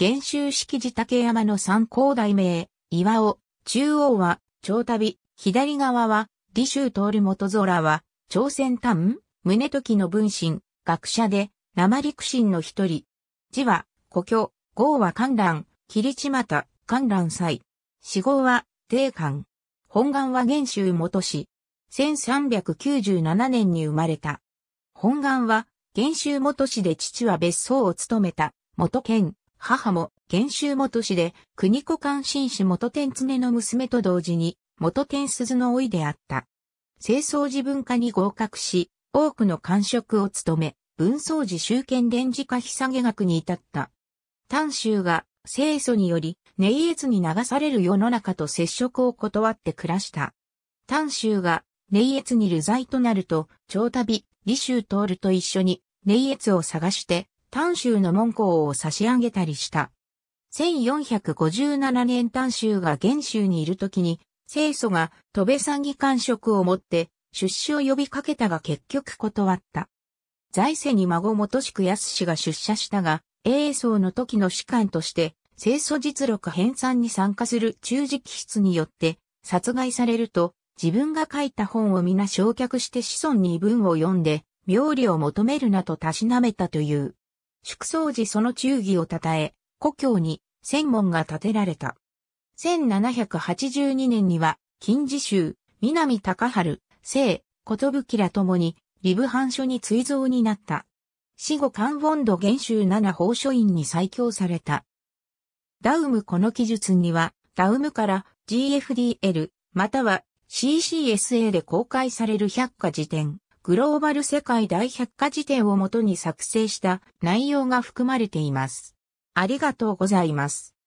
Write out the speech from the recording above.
原州式地竹山の三高大名、岩尾、中央は、長旅、左側は、李州通元空は、朝鮮丹、宗時の分身、学者で、鉛苦心の一人。字は、故郷、号は観覧、霧地田、観覧祭。死号は、帝官。本願は元州元氏。1397年に生まれた。本願は、元州元氏で父は別荘を務めた、元県、母も、元修元氏で、国子関心氏元天常の娘と同時に、元天鈴の老いであった。清掃寺文化に合格し、多くの官職を務め、文掃寺集権電磁化日下学に至った。丹州が清祖により、寧越に流される世の中と接触を断って暮らした。丹州が寧越に流罪となると、長旅、李州通ると一緒に寧越を探して、丹州の門校を差し上げたりした。1457年丹州が元州にいる時に、清祖が戸部参議官職を持って出資を呼びかけたが結局断った。財政に孫元宿康氏が出社したが、英宗の時の士官として、清祖実録編纂に参加する中直筆によって殺害されると、自分が書いた本を皆焼却して子孫に文を読んで、妙理を求めるなとたしなめたという。祝宗時その忠義を称え、故郷に千門が建てられた。1782年には、近寺州、南高春、聖、ことぶきらともに、リブ藩書に追蔵になった。死後ボン度元州七法書院に再教された。ダウムこの記述には、ダウムから GFDL、または CCSA で公開される百科事典、グローバル世界大百科事典をもとに作成した内容が含まれています。ありがとうございます。